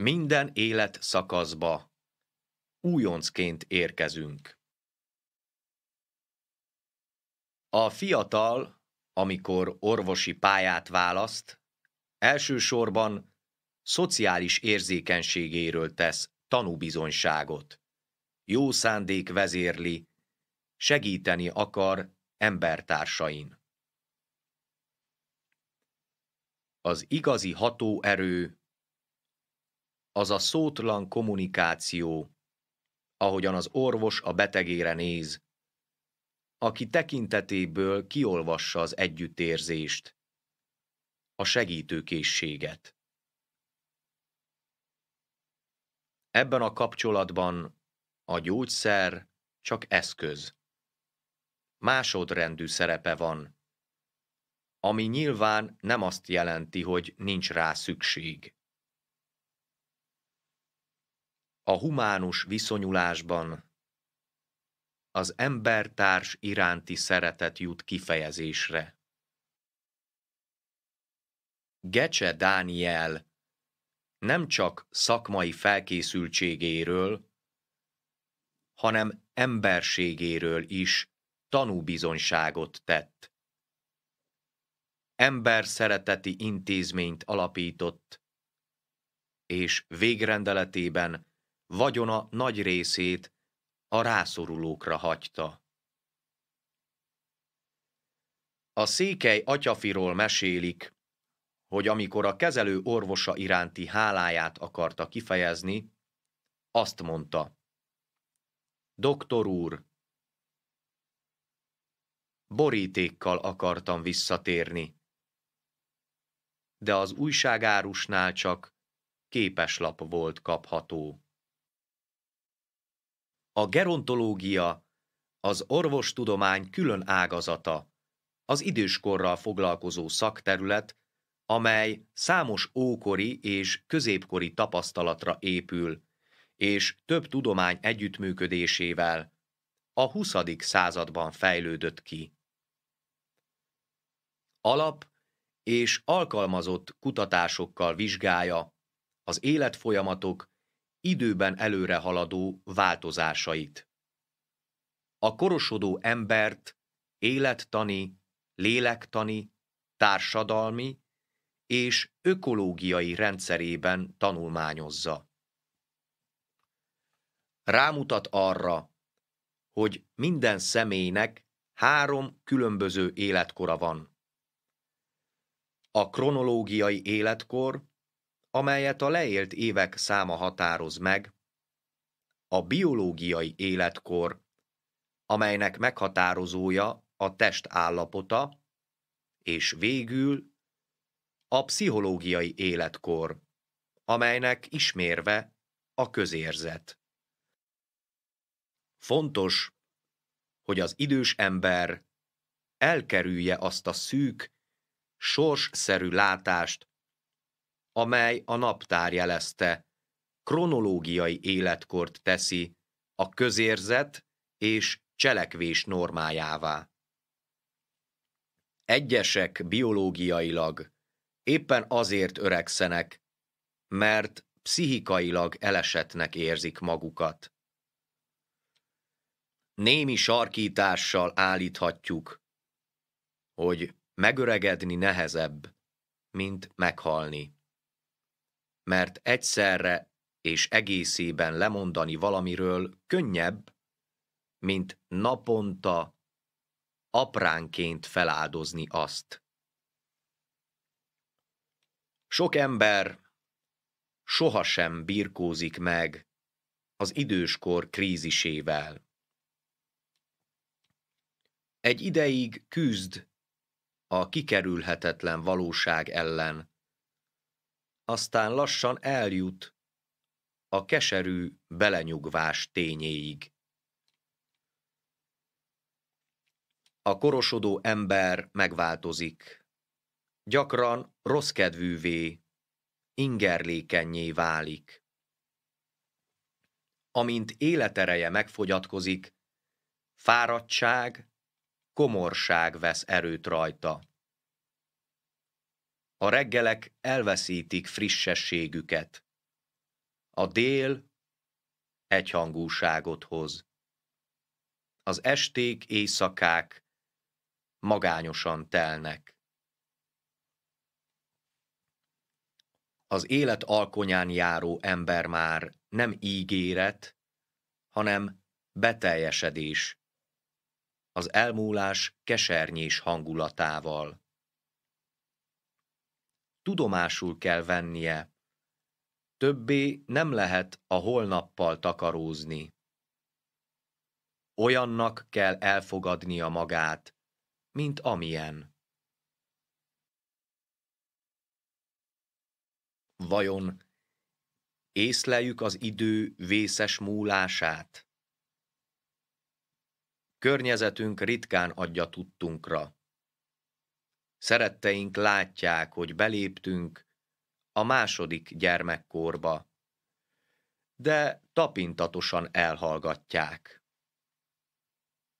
Minden élet szakaszba újoncként érkezünk. A fiatal, amikor orvosi pályát választ, elsősorban szociális érzékenységéről tesz tanúbizonyságot. Jó szándék vezérli, segíteni akar embertársain. Az igazi hatóerő az a szótlan kommunikáció, ahogyan az orvos a betegére néz, aki tekintetéből kiolvassa az együttérzést, a segítőkészséget. Ebben a kapcsolatban a gyógyszer csak eszköz. Másodrendű szerepe van, ami nyilván nem azt jelenti, hogy nincs rá szükség. a humánus viszonyulásban az embertárs iránti szeretet jut kifejezésre. Gecse Dániel nem csak szakmai felkészültségéről, hanem emberségéről is tanúbizonyságot tett. Ember szereteti intézményt alapított, és végrendeletében vagyona nagy részét a rászorulókra hagyta. A székely atyafiról mesélik, hogy amikor a kezelő orvosa iránti háláját akarta kifejezni, azt mondta, Doktor úr, borítékkal akartam visszatérni, de az újságárusnál csak képeslap volt kapható. A gerontológia az orvostudomány külön ágazata, az időskorral foglalkozó szakterület, amely számos ókori és középkori tapasztalatra épül, és több tudomány együttműködésével a 20. században fejlődött ki. Alap és alkalmazott kutatásokkal vizsgálja az életfolyamatok időben előrehaladó változásait. A korosodó embert élettani, lélektani, társadalmi és ökológiai rendszerében tanulmányozza. Rámutat arra, hogy minden személynek három különböző életkora van. A kronológiai életkor, amelyet a leélt évek száma határoz meg, a biológiai életkor, amelynek meghatározója a test állapota, és végül a pszichológiai életkor, amelynek ismérve a közérzet. Fontos, hogy az idős ember elkerülje azt a szűk, sorsszerű látást, amely a naptár jelezte, kronológiai életkort teszi a közérzet és cselekvés normájává. Egyesek biológiailag éppen azért öregszenek, mert pszichikailag elesetnek érzik magukat. Némi sarkítással állíthatjuk, hogy megöregedni nehezebb, mint meghalni mert egyszerre és egészében lemondani valamiről könnyebb, mint naponta apránként feláldozni azt. Sok ember sohasem birkózik meg az időskor krízisével. Egy ideig küzd a kikerülhetetlen valóság ellen, aztán lassan eljut a keserű belenyugvás tényéig. A korosodó ember megváltozik. Gyakran rosszkedvűvé, ingerlékenyé válik. Amint életereje megfogyatkozik, fáradtság, komorság vesz erőt rajta. A reggelek elveszítik frissességüket. A dél egyhangúságot hoz. Az esték, éjszakák magányosan telnek. Az élet alkonyán járó ember már nem ígéret, hanem beteljesedés, az elmúlás kesernyés hangulatával tudomásul kell vennie. Többé nem lehet a holnappal takarózni. Olyannak kell elfogadnia magát, mint amilyen. Vajon észleljük az idő vészes múlását? Környezetünk ritkán adja tudtunkra. Szeretteink látják, hogy beléptünk a második gyermekkorba, de tapintatosan elhallgatják.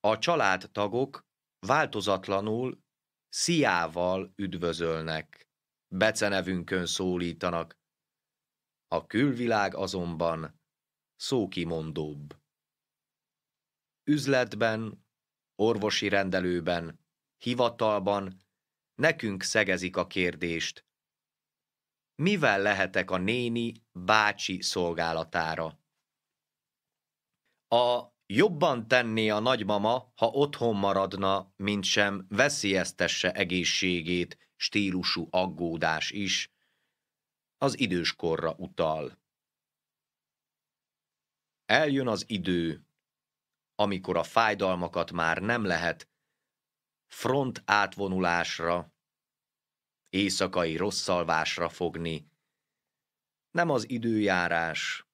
A családtagok változatlanul sziával üdvözölnek, becenevünkön szólítanak, a külvilág azonban szókimondóbb. Üzletben, orvosi rendelőben, hivatalban nekünk szegezik a kérdést. Mivel lehetek a néni bácsi szolgálatára? A jobban tenné a nagymama, ha otthon maradna, mint sem veszélyeztesse egészségét stílusú aggódás is, az időskorra utal. Eljön az idő, amikor a fájdalmakat már nem lehet front átvonulásra, éjszakai rosszalvásra fogni, nem az időjárás,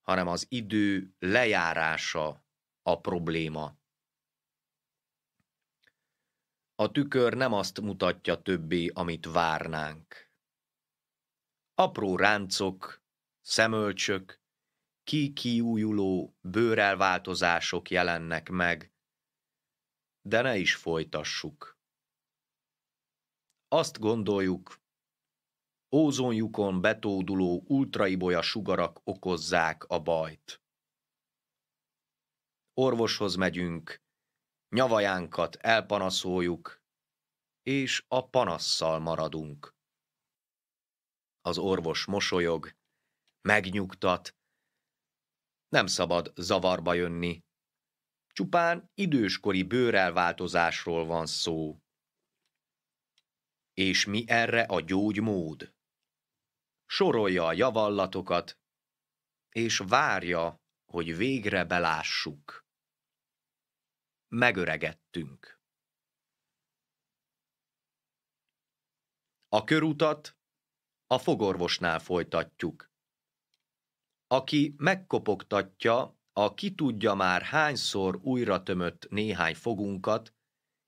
hanem az idő lejárása a probléma. A tükör nem azt mutatja többé, amit várnánk. Apró ráncok, szemölcsök, kikiújuló bőrelváltozások jelennek meg, de ne is folytassuk. Azt gondoljuk, ózonjukon betóduló ultraibolya sugarak okozzák a bajt. Orvoshoz megyünk, nyavajánkat elpanaszoljuk, és a panasszal maradunk. Az orvos mosolyog, megnyugtat, nem szabad zavarba jönni. Csupán időskori bőrelváltozásról van szó. És mi erre a gyógymód? Sorolja a javallatokat, és várja, hogy végre belássuk. Megöregettünk. A körutat a fogorvosnál folytatjuk. Aki megkopogtatja a ki tudja már hányszor újra tömött néhány fogunkat,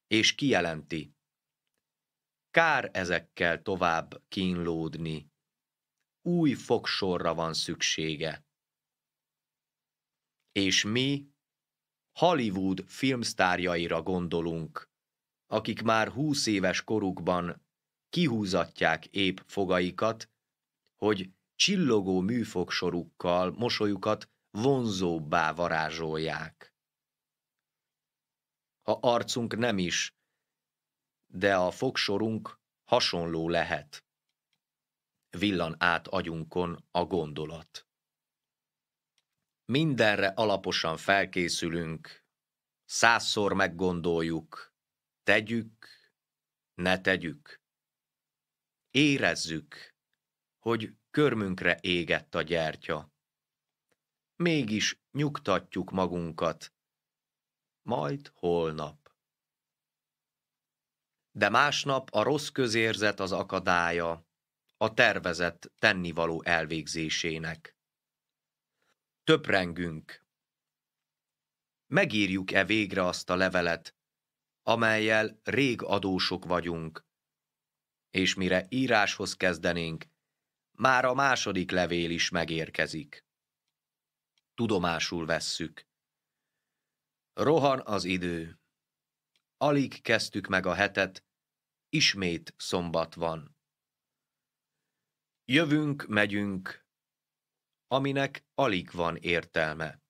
és kijelenti. Kár ezekkel tovább kínlódni. Új fogsorra van szüksége. És mi Hollywood filmsztárjaira gondolunk, akik már húsz éves korukban kihúzatják épp fogaikat, hogy csillogó műfogsorukkal mosolyukat vonzóbbá varázsolják. Ha arcunk nem is de a fogsorunk hasonló lehet. Villan át agyunkon a gondolat. Mindenre alaposan felkészülünk, százszor meggondoljuk, tegyük, ne tegyük. Érezzük, hogy körmünkre égett a gyertya. Mégis nyugtatjuk magunkat, majd holnap de másnap a rossz közérzet az akadálya a tervezett tennivaló elvégzésének. Töprengünk. Megírjuk-e végre azt a levelet, amelyel rég adósok vagyunk, és mire íráshoz kezdenénk, már a második levél is megérkezik. Tudomásul vesszük. Rohan az idő. Alig kezdtük meg a hetet, ismét szombat van. Jövünk, megyünk, aminek alig van értelme.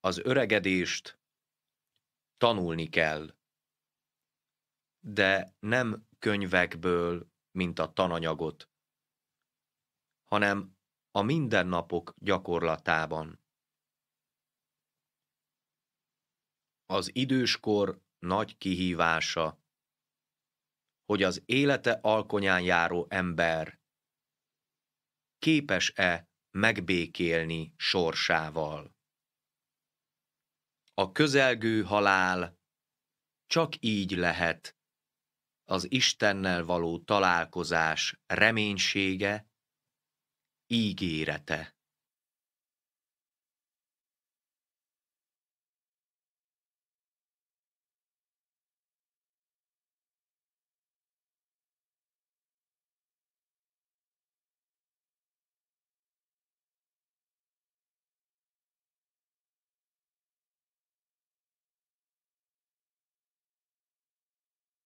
Az öregedést tanulni kell, de nem könyvekből, mint a tananyagot, hanem a mindennapok gyakorlatában. Az időskor nagy kihívása, hogy az élete alkonyán járó ember képes-e megbékélni sorsával. A közelgő halál csak így lehet az Istennel való találkozás reménysége, ígérete.